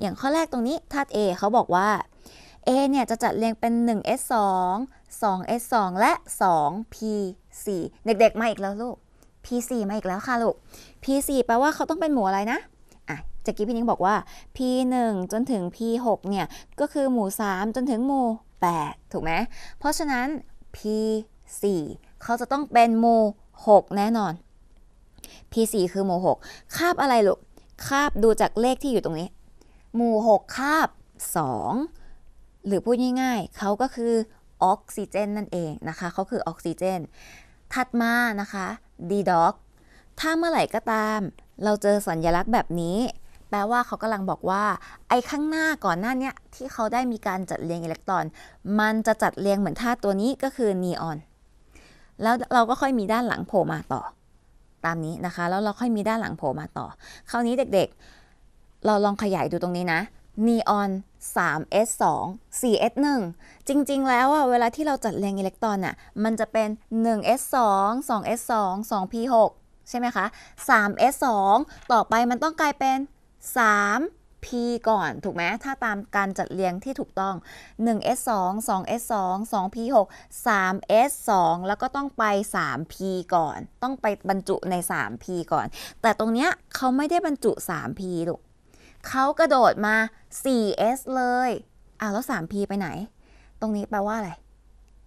อย่างข้อแรกตรงนี้ธาตุ A เขาบอกว่า A เนี่ยจะจัดเรียงเป็น 1S2 2S2 และ 2P4 เด็กๆมาอีกแล้วลูก P4 มาอีกแล้วค่ะลูก P4 แปลว่าเขาต้องเป็นหมู่อะไรนะ อ่ะจกี้พี่นิ้งบอกว่า P1 จนถึง P6 เนี่ย ก็คือหมู่3จนถึงหมู่8ถูกไหม เพราะฉะนั้น P4 เขาจะต้องเป็นหมู่6แน่นอน P4 คือหมู่6คาบอะไรลูก คาบดูจากเลขที่อยู่ตรงนี้หมู่ 6คาบ 2 หรือพูดง่ายๆเขาก็คือออกซิเจนนั่นเอง นะคะเขาคือออกซิเจน ถัดมานะคะดีด็อกถ้าเมื่อไหร่ก็ตาม เราเจอสัญญลักษณ์แบบนี้ แปลว่าเขากำลังบอกว่า ไอ้ข้างหน้าก่อนหน้านี้ที่เขาได้มีการจัดเรียงอิเล็กตรอนมันจะจัดเรียงเหมือนธาตุตัวนี้ก็คือนีออนแล้วเราก็ค่อยมีด้านหลังโผล่มาต่อ ตามนี้นะคะ แล้วเราค่อยมีด้านหลังโผล่มาต่อคราวนี้เด็กๆเราลองขยายดูตรงนี้นะ Neon 3s 2 4s 1จริง ๆ แล้วอะเวลาที่เราจัดเรียงอิเล็กตรอนอะมันจะเป็น 1s 2 2s 2 2p 6ใช่ไหมคะ 3s 2ต่อไปมันต้องกลายเป็น 3p ก่อน ถูกไหม ถ้าตามการจัดเรียงที่ถูกต้อง 1s 2 2s 2 2p 6 3s 2แล้วก็ต้องไป 3p ก่อน ต้องไปบรรจุใน 3p ก่อน แต่ตรงเนี้ยเขาไม่ได้บรรจุ 3p ถูกเขากระโดดมา 4S เลยอ้าวแล้ว 3P ไปไหน ตรงนี้แปลว่าอะไร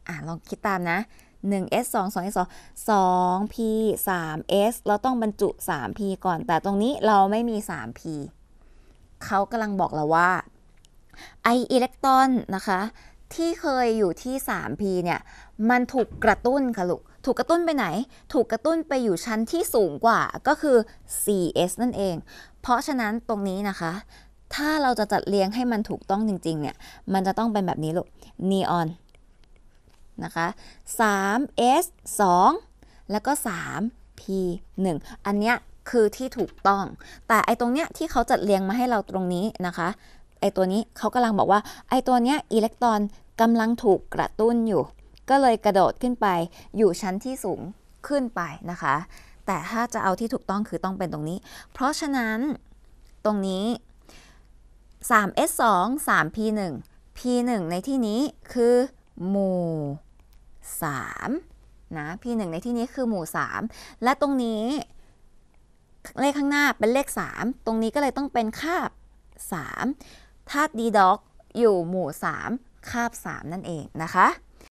อ่าลองคิดตามนะ 1S 2 2S 2 2P 3S เราต้องบรรจุ 3P ก่อน แต่ตรงนี้เราไม่มี 3P เขากำลังบอกเราว่า ไออิเล็กตรอน นะคะที่เคยอยู่ที่ 3P เนี่ย มันถูกกระตุ้นค่ะลูก ถูกกระตุ้นไปไหน ถูกกระตุ้นไปอยู่ชั้นที่สูงกว่า ก็คือ 4S นั่นเอง เพราะฉะนั้นตรงนี้นะคะ ถ้าเราจะจัดเรียงให้มันถูกต้องจริงๆ เนี่ย มันจะต้องเป็นแบบนี้ลูกนีออนนะคะ 3S 2 แล้วก็ 3P 1 อันเนี้ยคือที่ถูกต้อง แต่ไอตรงเนี้ยที่เขาจัดเรียงมาให้เราตรงนี้นะคะไอตัวนี้เขากำลังบอกว่าไอตัวเนี้ยอิเล็กตรอนกำลังถูกกระตุ้นอยู่ก็เลยกระโดดขึ้นไปอยู่ชั้นที่สูงขึ้นไปนะคะแต่ถ้าจะเอาที่ถูกต้องคือต้องเป็นตรงนี้ เพราะฉะนั้นตรงนี้ 3s2 3p1 p1 ในที่นี้คือหมู่3นะ p1 ในที่นี้คือ หมู่ 3 และตรงนี้เลขข้างหน้าเป็นเลข 3 ตรงนี้ก็เลยต้องเป็นคาบ 3ธาตุดีด็อกอยู่หมู่3คาบ 3 นั่นเองนะคะ